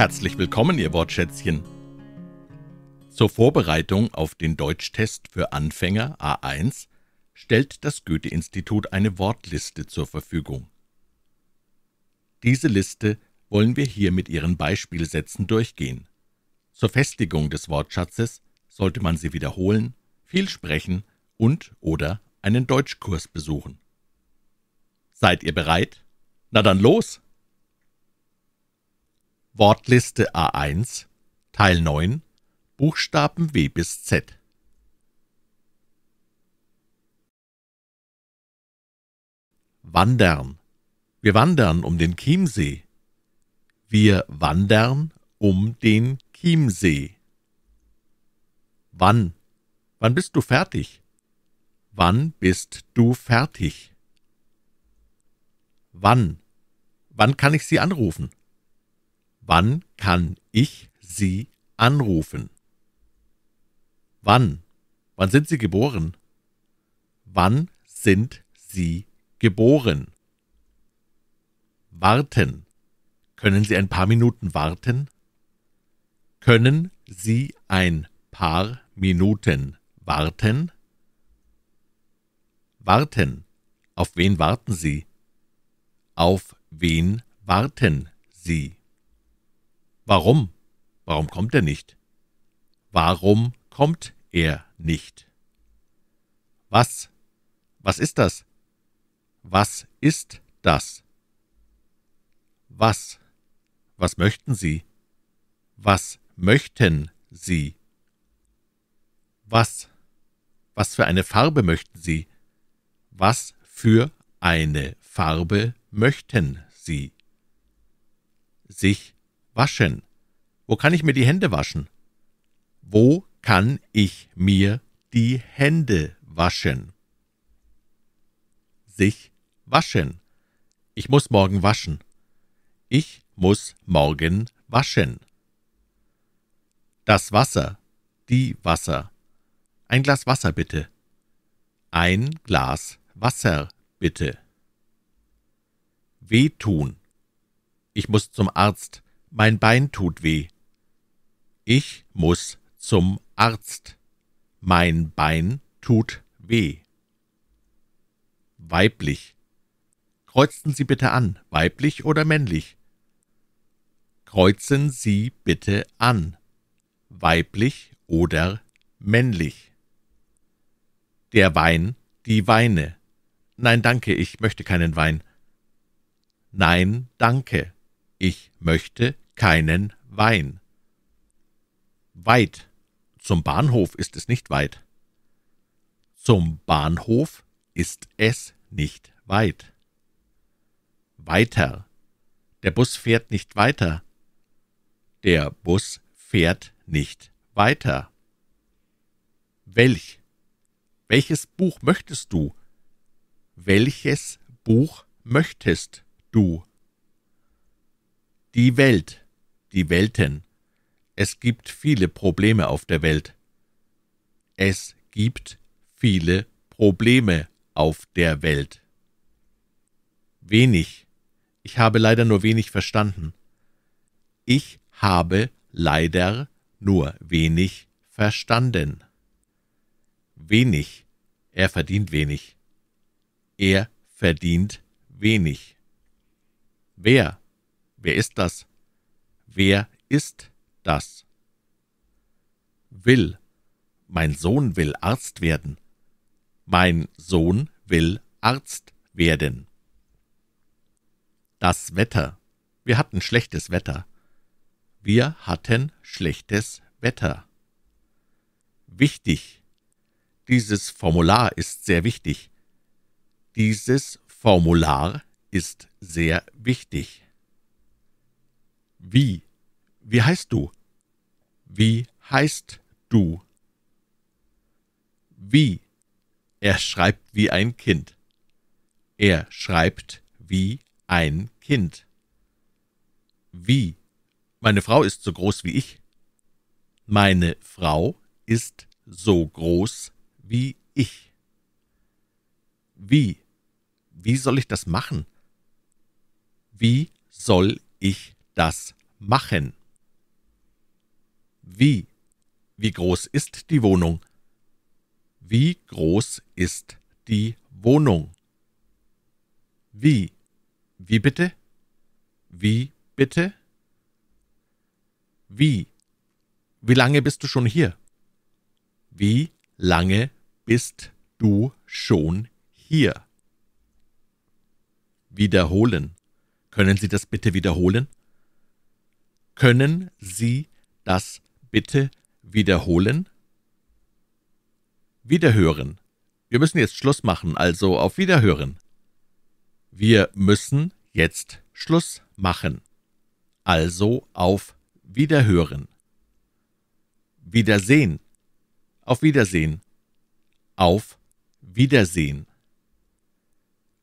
Herzlich willkommen, ihr Wortschätzchen. Zur Vorbereitung auf den Deutschtest für Anfänger A1 stellt das Goethe-Institut eine Wortliste zur Verfügung. Diese Liste wollen wir hier mit ihren Beispielsätzen durchgehen. Zur Festigung des Wortschatzes sollte man sie wiederholen, viel sprechen und oder einen Deutschkurs besuchen. Seid ihr bereit? Na dann los! Wortliste A1 Teil 9 Buchstaben W bis Z Wandern Wir wandern um den Chiemsee. Wir wandern um den Chiemsee. Wann? Wann bist du fertig? Wann bist du fertig? Wann? Wann kann ich Sie anrufen? Wann kann ich Sie anrufen? Wann? Wann sind Sie geboren? Wann sind Sie geboren? Warten. Können Sie ein paar Minuten warten? Können Sie ein paar Minuten warten? Warten. Auf wen warten Sie? Auf wen warten Sie? Warum? Warum kommt er nicht? Warum kommt er nicht? Was? Was ist das? Was ist das? Was? Was möchten Sie? Was möchten Sie? Was? Was für eine Farbe möchten Sie? Was für eine Farbe möchten Sie? Sich waschen? Wo kann ich mir die Hände waschen? Wo kann ich mir die Hände waschen? Sich waschen. Ich muss morgen waschen. Ich muss morgen waschen. Das Wasser. Die Wasser. Ein Glas Wasser bitte. Ein Glas Wasser bitte. Wehtun. Ich muss zum Arzt mein Bein tut weh. Ich muss zum Arzt. Mein Bein tut weh. Weiblich. Kreuzen Sie bitte an, weiblich oder männlich? Kreuzen Sie bitte an, weiblich oder männlich. Der Wein, die Weine. Nein, danke, ich möchte keinen Wein. Nein, danke, ich möchte keinen Wein. Weit. Zum Bahnhof ist es nicht weit. Zum Bahnhof ist es nicht weit. Weiter. Der Bus fährt nicht weiter. Der Bus fährt nicht weiter. Welch? Welches Buch möchtest du? Welches Buch möchtest du? Die Welt die Welten. Es gibt viele Probleme auf der Welt. Es gibt viele Probleme auf der Welt. Wenig. Ich habe leider nur wenig verstanden. Ich habe leider nur wenig verstanden. Wenig. Er verdient wenig. Er verdient wenig. Wer? Wer ist das? Wer ist das? Will. Mein Sohn will Arzt werden. Mein Sohn will Arzt werden. Das Wetter. Wir hatten schlechtes Wetter. Wir hatten schlechtes Wetter. Wichtig. Dieses Formular ist sehr wichtig. Dieses Formular ist sehr wichtig. Wie? Wie heißt du? Wie heißt du? Wie. Er schreibt wie ein Kind. Er schreibt wie ein Kind. Wie. Meine Frau ist so groß wie ich. Meine Frau ist so groß wie ich. Wie? Wie soll ich das machen? Wie soll ich das machen? Wie? Wie groß ist die Wohnung? Wie groß ist die Wohnung? Wie? Wie bitte? Wie bitte? Wie? Wie lange bist du schon hier? Wie lange bist du schon hier? Wiederholen. Können Sie das bitte wiederholen? Können Sie das wiederholen? Bitte wiederholen? Wiederhören. Wir müssen jetzt Schluss machen, also auf Wiederhören. Wir müssen jetzt Schluss machen, also auf Wiederhören. Wiedersehen. Auf Wiedersehen. Auf Wiedersehen.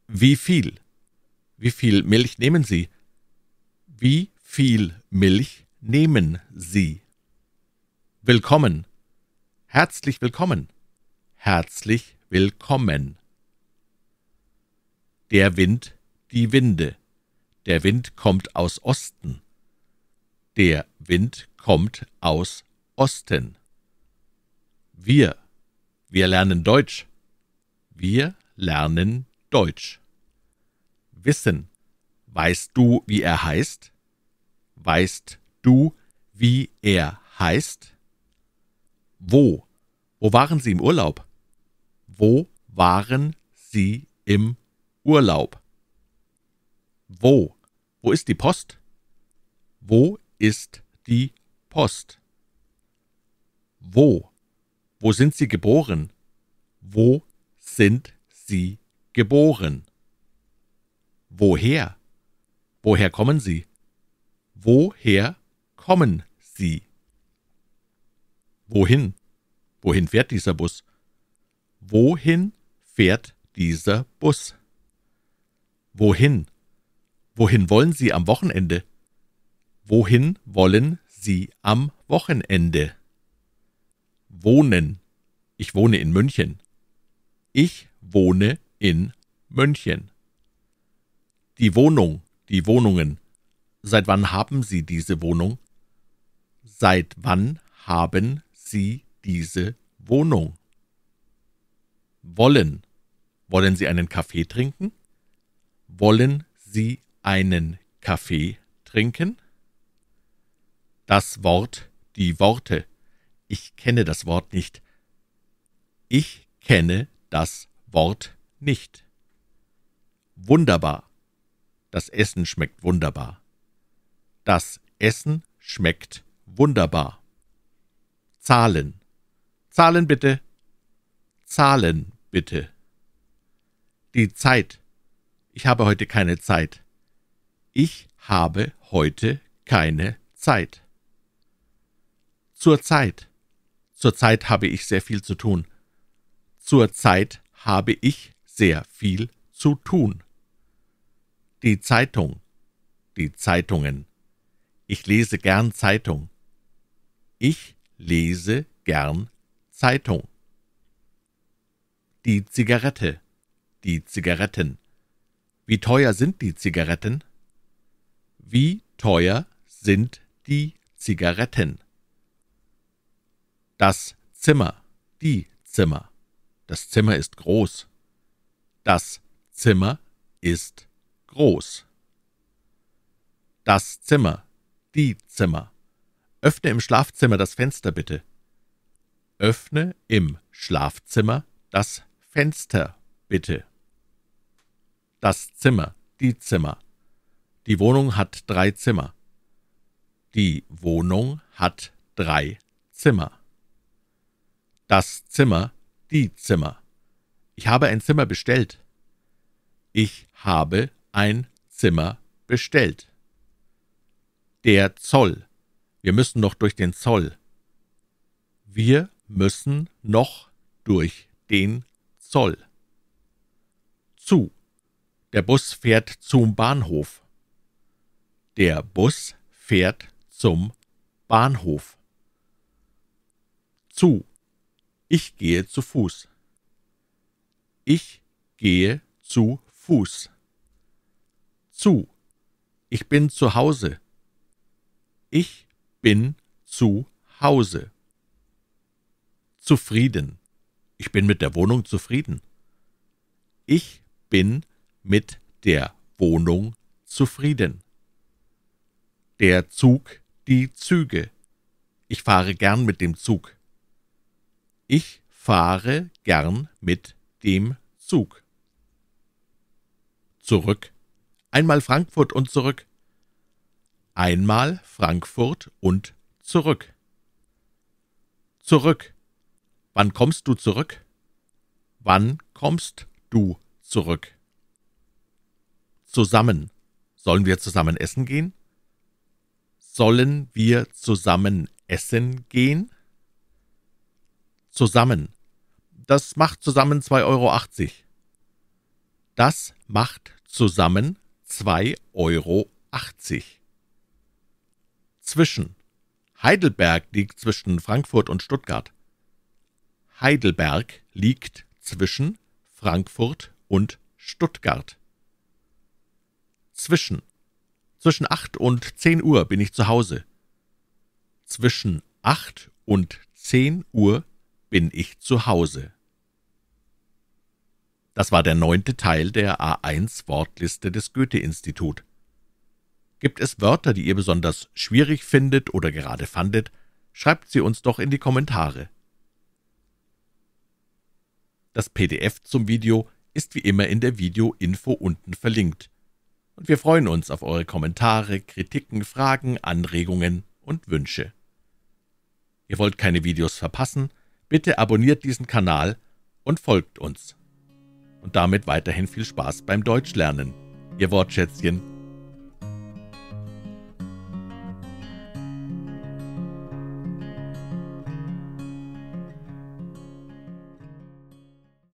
Wie viel? Wie viel Milch nehmen Sie? Wie viel Milch nehmen Sie? Willkommen. Herzlich willkommen. Herzlich willkommen. Der Wind, die Winde. Der Wind kommt aus Osten. Der Wind kommt aus Osten. Wir. Wir lernen Deutsch. Wir lernen Deutsch. Wissen. Weißt du, wie er heißt? Weißt du, wie er heißt? Wo? Wo waren Sie im Urlaub? Wo waren Sie im Urlaub? Wo? Wo ist die Post? Wo ist die Post? Wo? Wo sind Sie geboren? Wo sind Sie geboren? Woher? Woher kommen Sie? Woher kommen Sie? Wohin? Wohin fährt dieser Bus? Wohin fährt dieser Bus? Wohin? Wohin wollen Sie am Wochenende? Wohin wollen Sie am Wochenende? Wohnen. Ich wohne in München. Ich wohne in München. Die Wohnung, die Wohnungen. Seit wann haben Sie diese Wohnung? Seit wann haben Sie diese Wohnung? Wollen. Wollen Sie einen Kaffee trinken? Wollen Sie einen Kaffee trinken? Das Wort, die Worte. Ich kenne das Wort nicht. Ich kenne das Wort nicht. Wunderbar. Das Essen schmeckt wunderbar. Das Essen schmeckt wunderbar. Zahlen. Zahlen bitte. Zahlen bitte. Die Zeit. Ich habe heute keine Zeit. Ich habe heute keine Zeit. Zur Zeit. Zur Zeit habe ich sehr viel zu tun. Zur Zeit habe ich sehr viel zu tun. Die Zeitung. Die Zeitungen. Ich lese gern Zeitung. Ich lese gern Zeitung. Die Zigarette, die Zigaretten. Wie teuer sind die Zigaretten? Wie teuer sind die Zigaretten? Das Zimmer, die Zimmer. Das Zimmer ist groß. Das Zimmer ist groß. Das Zimmer, die Zimmer. »Öffne im Schlafzimmer das Fenster, bitte.« »Öffne im Schlafzimmer das Fenster, bitte.« Das Zimmer, die Zimmer. Die Wohnung hat drei Zimmer. Die Wohnung hat drei Zimmer. Das Zimmer, die Zimmer. Ich habe ein Zimmer bestellt. Ich habe ein Zimmer bestellt. Der Zoll, wir müssen noch durch den Zoll. Wir müssen noch durch den Zoll. Zu. Der Bus fährt zum Bahnhof. Der Bus fährt zum Bahnhof. Zu. Ich gehe zu Fuß. Ich gehe zu Fuß. Zu. Ich bin zu Hause. Ich bin zu Hause. Zufrieden. Ich bin mit der Wohnung zufrieden. Ich bin mit der Wohnung zufrieden. Der Zug, die Züge. Ich fahre gern mit dem Zug. Ich fahre gern mit dem Zug. Zurück. Einmal Frankfurt und zurück. Einmal Frankfurt und zurück. Zurück. Wann kommst du zurück? Wann kommst du zurück? Zusammen. Sollen wir zusammen essen gehen? Sollen wir zusammen essen gehen? Zusammen. Das macht zusammen 2,80 Euro. Das macht zusammen 2,80 Euro zwischen. Heidelberg liegt zwischen Frankfurt und Stuttgart. Heidelberg liegt zwischen Frankfurt und Stuttgart. Zwischen. Zwischen 8 und 10 Uhr bin ich zu Hause. Zwischen 8 und 10 Uhr bin ich zu Hause. Das war der neunte Teil der A1-Wortliste des Goethe-Institut. Gibt es Wörter, die ihr besonders schwierig findet oder gerade fandet, schreibt sie uns doch in die Kommentare. Das PDF zum Video ist wie immer in der Video-Info unten verlinkt. Und wir freuen uns auf eure Kommentare, Kritiken, Fragen, Anregungen und Wünsche. Ihr wollt keine Videos verpassen? Bitte abonniert diesen Kanal und folgt uns. Und damit weiterhin viel Spaß beim Deutschlernen. Ihr Wortschätzchen